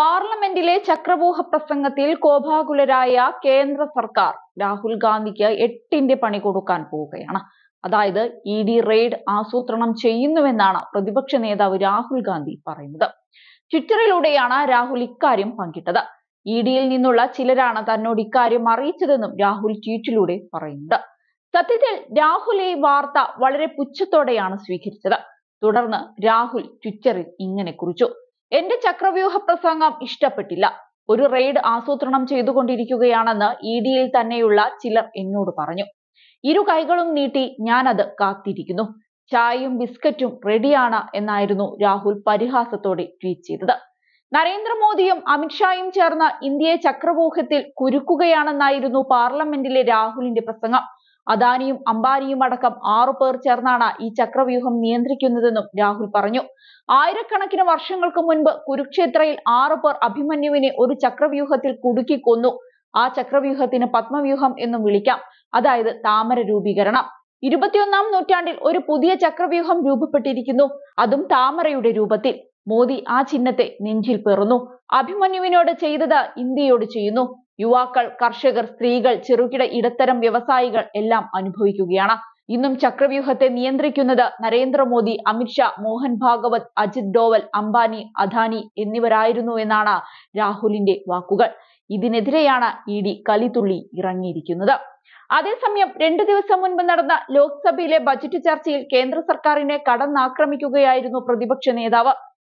പാർലമെന്റിലെ ചക്രവ്യൂഹ പ്രസംഗത്തിൽ കോപാകുലരായ കേന്ദ്ര സർക്കാർ രാഹുൽ ഗാന്ധിക്ക് എട്ടിന്റെ പണി കൊടുക്കാൻ പോവുകയാണ് അതായത് ഇ ഡി റെയ്ഡ് ആസൂത്രണം ചെയ്യുന്നുവെന്നാണ് പ്രതിപക്ഷ നേതാവ് രാഹുൽ ഗാന്ധി പറയുന്നത് ട്വിറ്ററിലൂടെയാണ് രാഹുൽ ഇക്കാര്യം പങ്കിട്ടത് ഇ ഡിയിൽ നിന്നുള്ള ചിലരാണ് തന്നോട് ഇക്കാര്യം അറിയിച്ചതെന്നും രാഹുൽ ട്വീറ്റിലൂടെ പറയുന്നുണ്ട് സത്യത്തിൽ രാഹുൽ ഈ വാർത്ത വളരെ പുച്ഛത്തോടെയാണ് സ്വീകരിച്ചത് തുടർന്ന് രാഹുൽ ട്വിറ്ററിൽ ഇങ്ങനെ കുറിച്ചു എന്റെ ചക്രവ്യൂഹ പ്രസംഗം ഇഷ്ടപ്പെട്ടില്ല ഒരു റെയ്ഡ് ആസൂത്രണം ചെയ്തുകൊണ്ടിരിക്കുകയാണെന്ന് ഇ ഡിയിൽ തന്നെയുള്ള ചിലർ എന്നോട് പറഞ്ഞു ഇരു കൈകളും നീട്ടി ഞാനത് കാത്തിരിക്കുന്നു ചായയും ബിസ്ക്കറ്റും റെഡിയാണ് എന്നായിരുന്നു രാഹുൽ പരിഹാസത്തോടെ ട്വീറ്റ് ചെയ്തത് നരേന്ദ്രമോദിയും അമിത്ഷായും ചേർന്ന് ഇന്ത്യയെ ചക്രവ്യൂഹത്തിൽ കുരുക്കുകയാണെന്നായിരുന്നു പാർലമെന്റിലെ രാഹുലിന്റെ പ്രസംഗം അദാനിയും അംബാനിയും അടക്കം ആറു പേർ ചേർന്നാണ് ഈ ചക്രവ്യൂഹം നിയന്ത്രിക്കുന്നതെന്നും രാഹുൽ പറഞ്ഞു ആയിരക്കണക്കിന് വർഷങ്ങൾക്ക് മുൻപ് കുരുക്ഷേത്രയിൽ ആറു പേർ അഭിമന്യുവിനെ ഒരു ചക്രവ്യൂഹത്തിൽ കുടുക്കി കൊന്നു ആ ചക്രവ്യൂഹത്തിന് പത്മവ്യൂഹം എന്നും വിളിക്കാം അതായത് താമര രൂപീകരണം ഇരുപത്തിയൊന്നാം നൂറ്റാണ്ടിൽ ഒരു പുതിയ ചക്രവ്യൂഹം രൂപപ്പെട്ടിരിക്കുന്നു അതും താമരയുടെ രൂപത്തിൽ മോദി ആ ചിഹ്നത്തെ നെഞ്ചിൽ പെറുന്നു അഭിമന്യുവിനോട് ചെയ്തത് ഇന്ത്യയോട് ചെയ്യുന്നു യുവാക്കൾ കർഷകർ സ്ത്രീകൾ ചെറുകിട ഇടത്തരം വ്യവസായികൾ എല്ലാം അനുഭവിക്കുകയാണ് ഇന്നും ചക്രവ്യൂഹത്തെ നിയന്ത്രിക്കുന്നത് നരേന്ദ്രമോദി അമിത്ഷാ മോഹൻ ഭാഗവത് അജിത് ഡോവൽ അംബാനി അദാനി എന്നിവരായിരുന്നു എന്നാണ് രാഹുലിന്റെ വാക്കുകൾ ഇതിനെതിരെയാണ് ഇ ഡി കലിതുള്ളി ഇറങ്ങിയിരിക്കുന്നത് അതേസമയം രണ്ടു ദിവസം മുൻപ് നടന്ന ലോക്സഭയിലെ ബജറ്റ് ചർച്ചയിൽ കേന്ദ്ര സർക്കാരിനെ കടന്നാക്രമിക്കുകയായിരുന്നു പ്രതിപക്ഷ നേതാവ്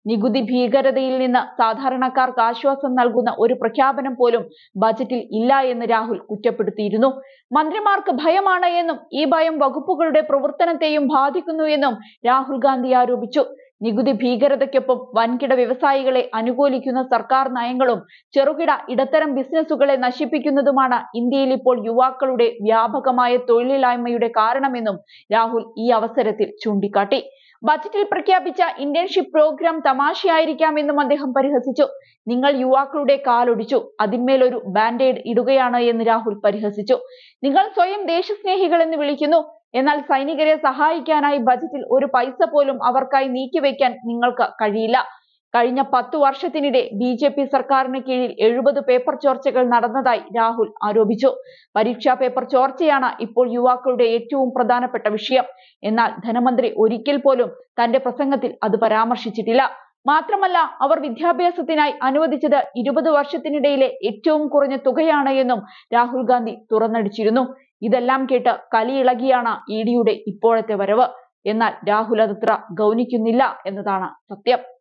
നികുതി ഭീകരതയിൽ നിന്ന് സാധാരണക്കാർക്ക് ആശ്വാസം നൽകുന്ന ഒരു പ്രഖ്യാപനം പോലും ബജറ്റിൽ ഇല്ല എന്ന് രാഹുൽ കുറ്റപ്പെടുത്തിയിരുന്നു മന്ത്രിമാർക്ക് ഭയമാണ് എന്നും ഈ ഭയം വകുപ്പുകളുടെ പ്രവർത്തനത്തെയും ബാധിക്കുന്നു എന്നും രാഹുൽ ഗാന്ധി ആരോപിച്ചു നികുതി ഭീകരതയ്ക്കൊപ്പം വൻകിട വ്യവസായികളെ അനുകൂലിക്കുന്ന സർക്കാർ നയങ്ങളും ചെറുകിട ഇടത്തരം ബിസിനസ്സുകളെ നശിപ്പിക്കുന്നതുമാണ് ഇന്ത്യയിൽ ഇപ്പോൾ യുവാക്കളുടെ വ്യാപകമായ തൊഴിലില്ലായ്മയുടെ കാരണമെന്നും രാഹുൽ ഈ അവസരത്തിൽ ചൂണ്ടിക്കാട്ടി ബജറ്റിൽ പ്രഖ്യാപിച്ച ഇന്റേൺഷിപ്പ് പ്രോഗ്രാം തമാശയായിരിക്കാമെന്നും അദ്ദേഹം പരിഹസിച്ചു നിങ്ങൾ യുവാക്കളുടെ കാലൊടിച്ചു അതിന്മേൽ ഒരു ബാൻഡേഡ് ഇടുകയാണ് എന്ന് രാഹുൽ പരിഹസിച്ചു നിങ്ങൾ സ്വയം ദേശസ്നേഹികൾ എന്ന് വിളിക്കുന്നു എന്നാൽ സൈനികരെ സഹായിക്കാനായി ബജറ്റിൽ ഒരു പൈസ പോലും അവർക്കായി നീക്കിവെക്കാൻ നിങ്ങൾക്ക് കഴിയില്ല കഴിഞ്ഞ പത്തു വർഷത്തിനിടെ ബി ജെ പി സർക്കാരിന് കീഴിൽ എഴുപത് പേപ്പർ ചോർച്ചകൾ നടന്നതായി രാഹുൽ ആരോപിച്ചു പരീക്ഷാ പേപ്പർ ചോർച്ചയാണ് ഇപ്പോൾ യുവാക്കളുടെ ഏറ്റവും പ്രധാനപ്പെട്ട വിഷയം എന്നാൽ ധനമന്ത്രി ഒരിക്കൽ പോലും തന്റെ പ്രസംഗത്തിൽ അത് പരാമർശിച്ചിട്ടില്ല മാത്രമല്ല അവർ വിദ്യാഭ്യാസത്തിനായി അനുവദിച്ചത് ഇരുപത് വർഷത്തിനിടയിലെ ഏറ്റവും കുറഞ്ഞ തുകയാണ് എന്നും രാഹുൽ ഗാന്ധി തുറന്നടിച്ചിരുന്നു ഇതെല്ലാം കേട്ട് കലിയിളകിയാണ് ഇ ഡിയുടെ ഇപ്പോഴത്തെ വരവ് എന്നാൽ രാഹുൽ അതത്ര ഗൗനിക്കുന്നില്ല എന്നതാണ് സത്യം